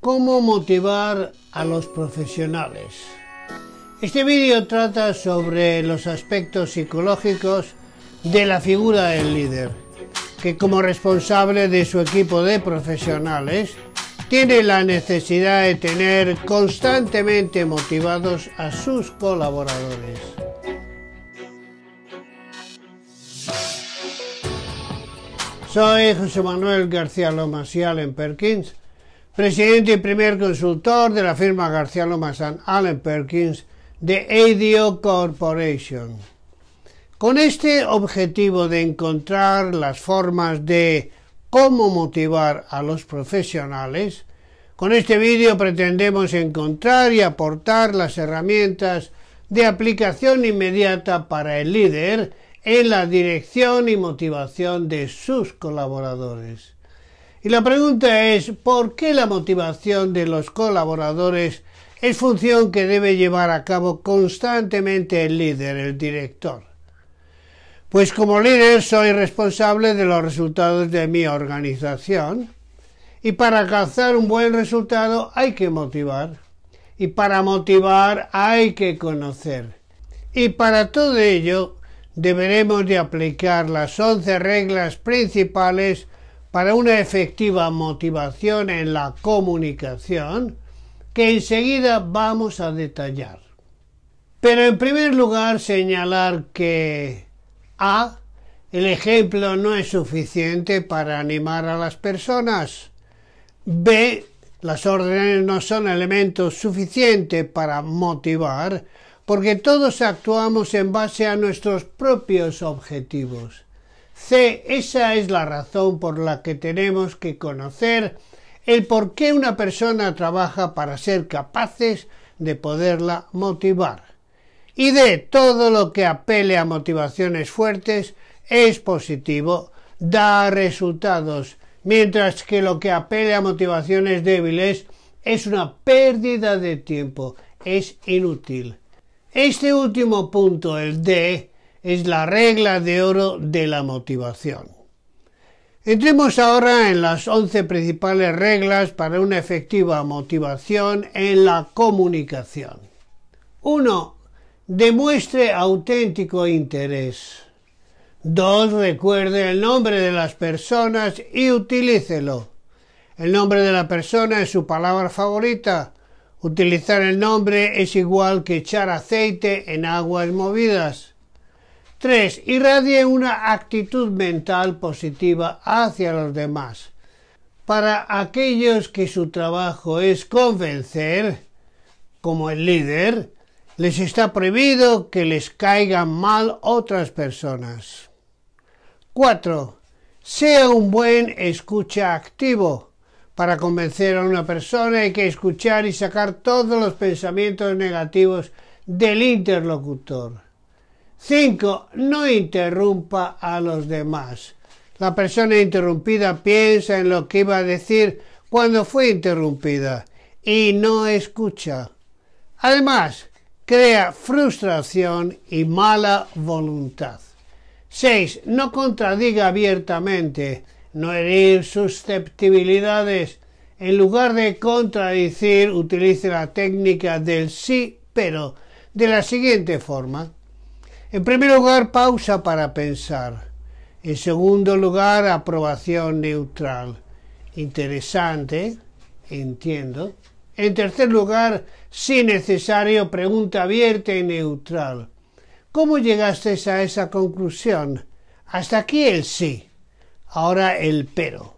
¿Cómo motivar a los profesionales? Este vídeo trata sobre los aspectos psicológicos de la figura del líder, que como responsable de su equipo de profesionales tiene la necesidad de tener constantemente motivados a sus colaboradores. Soy José Manuel García Lomas en Perkins presidente y primer consultor de la firma García Lomas Allen Perkins de ADIO Corporation. Con este objetivo de encontrar las formas de cómo motivar a los profesionales, con este vídeo pretendemos encontrar y aportar las herramientas de aplicación inmediata para el líder en la dirección y motivación de sus colaboradores. Y la pregunta es, ¿por qué la motivación de los colaboradores es función que debe llevar a cabo constantemente el líder, el director? Pues como líder soy responsable de los resultados de mi organización y para alcanzar un buen resultado hay que motivar y para motivar hay que conocer y para todo ello deberemos de aplicar las 11 reglas principales para una efectiva motivación en la comunicación que enseguida vamos a detallar. Pero en primer lugar señalar que A. El ejemplo no es suficiente para animar a las personas. B. Las órdenes no son elementos suficientes para motivar porque todos actuamos en base a nuestros propios objetivos. C. Esa es la razón por la que tenemos que conocer el por qué una persona trabaja para ser capaces de poderla motivar. Y D. Todo lo que apele a motivaciones fuertes es positivo, da resultados, mientras que lo que apele a motivaciones débiles es una pérdida de tiempo, es inútil. Este último punto, el D, es la regla de oro de la motivación. Entremos ahora en las 11 principales reglas para una efectiva motivación en la comunicación. 1. Demuestre auténtico interés. 2. Recuerde el nombre de las personas y utilícelo. El nombre de la persona es su palabra favorita. Utilizar el nombre es igual que echar aceite en aguas movidas. 3. Irradie una actitud mental positiva hacia los demás. Para aquellos que su trabajo es convencer, como el líder, les está prohibido que les caigan mal otras personas. 4. Sea un buen escucha activo. Para convencer a una persona hay que escuchar y sacar todos los pensamientos negativos del interlocutor. 5. No interrumpa a los demás. La persona interrumpida piensa en lo que iba a decir cuando fue interrumpida y no escucha. Además, crea frustración y mala voluntad. 6. No contradiga abiertamente, no herir susceptibilidades. En lugar de contradicir, utilice la técnica del sí, pero de la siguiente forma. En primer lugar, pausa para pensar. En segundo lugar, aprobación neutral. Interesante, entiendo. En tercer lugar, si necesario, pregunta abierta y neutral. ¿Cómo llegaste a esa conclusión? Hasta aquí el sí. Ahora el pero.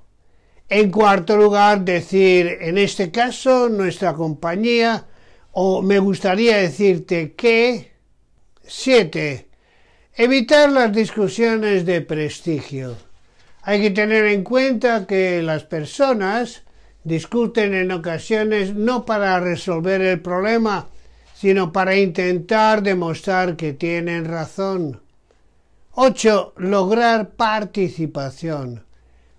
En cuarto lugar, decir, en este caso, nuestra compañía, o me gustaría decirte que, 7. Evitar las discusiones de prestigio. Hay que tener en cuenta que las personas discuten en ocasiones no para resolver el problema, sino para intentar demostrar que tienen razón. 8. Lograr participación.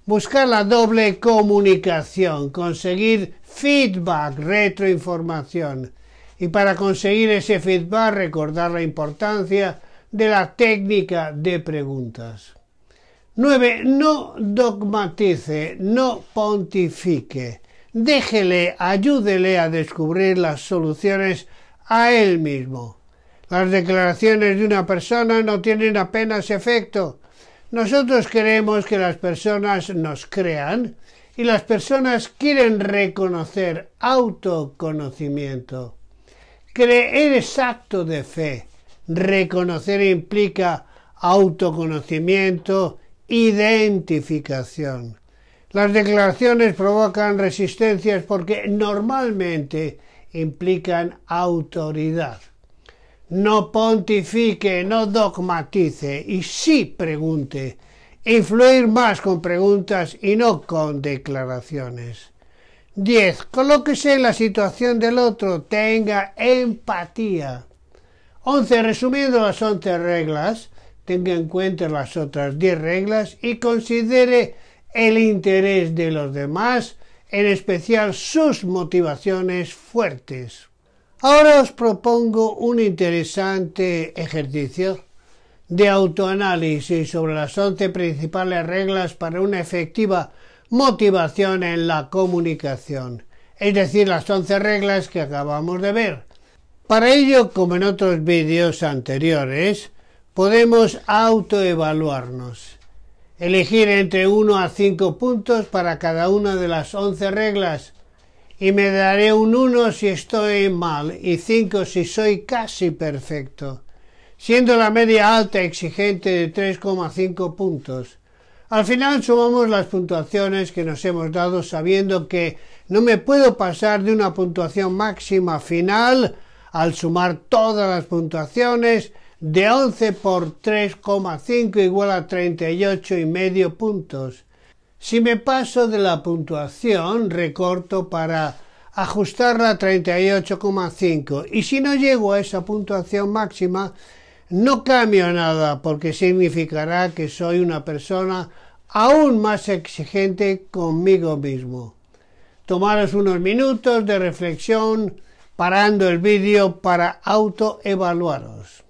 Buscar la doble comunicación, conseguir feedback, retroinformación y para conseguir ese feedback, recordar la importancia de la técnica de preguntas. 9. No dogmatice, no pontifique. Déjele, ayúdele a descubrir las soluciones a él mismo. Las declaraciones de una persona no tienen apenas efecto. Nosotros queremos que las personas nos crean y las personas quieren reconocer autoconocimiento. Creer es acto de fe. Reconocer implica autoconocimiento, identificación. Las declaraciones provocan resistencias porque normalmente implican autoridad. No pontifique, no dogmatice y sí pregunte. Influir más con preguntas y no con declaraciones. 10. Colóquese en la situación del otro, tenga empatía. 11. Resumiendo las 11 reglas, tenga en cuenta las otras 10 reglas y considere el interés de los demás, en especial sus motivaciones fuertes. Ahora os propongo un interesante ejercicio de autoanálisis sobre las 11 principales reglas para una efectiva motivación en la comunicación, es decir, las 11 reglas que acabamos de ver. Para ello, como en otros vídeos anteriores, podemos autoevaluarnos, elegir entre 1 a 5 puntos para cada una de las 11 reglas y me daré un 1 si estoy mal y 5 si soy casi perfecto, siendo la media alta exigente de 3,5 puntos. Al final sumamos las puntuaciones que nos hemos dado sabiendo que no me puedo pasar de una puntuación máxima final al sumar todas las puntuaciones de 11 por 3,5 igual a 38 y medio puntos. Si me paso de la puntuación, recorto para ajustarla a 38,5 y si no llego a esa puntuación máxima, no cambio nada porque significará que soy una persona aún más exigente conmigo mismo. Tomaros unos minutos de reflexión parando el vídeo para autoevaluaros.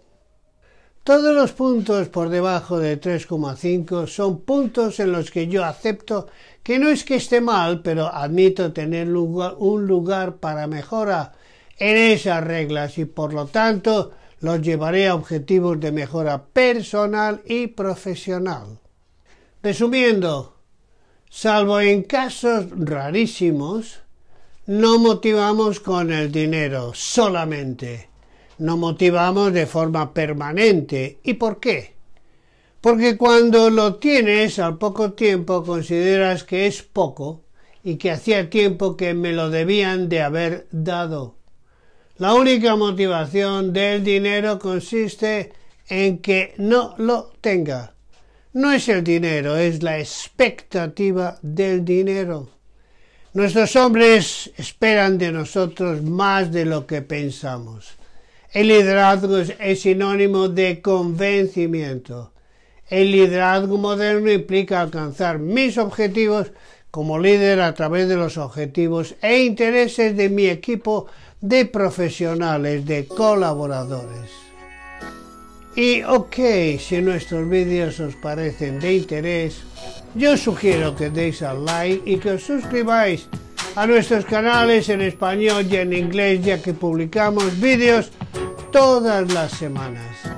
Todos los puntos por debajo de 3,5 son puntos en los que yo acepto que no es que esté mal, pero admito tener un lugar para mejora en esas reglas y por lo tanto los llevaré a objetivos de mejora personal y profesional. Resumiendo, salvo en casos rarísimos, no motivamos con el dinero solamente, no motivamos de forma permanente. ¿Y por qué? Porque cuando lo tienes al poco tiempo consideras que es poco y que hacía tiempo que me lo debían de haber dado. La única motivación del dinero consiste en que no lo tenga no es el dinero, es la expectativa del dinero. Nuestros hombres esperan de nosotros más de lo que pensamos. El liderazgo es, sinónimo de convencimiento. El liderazgo moderno implica alcanzar mis objetivos como líder a través de los objetivos e intereses de mi equipo de profesionales, de colaboradores. Y ok, si nuestros vídeos os parecen de interés, yo sugiero que deis al like y que os suscribáis a nuestros canales en español y en inglés ya que publicamos vídeos todas las semanas.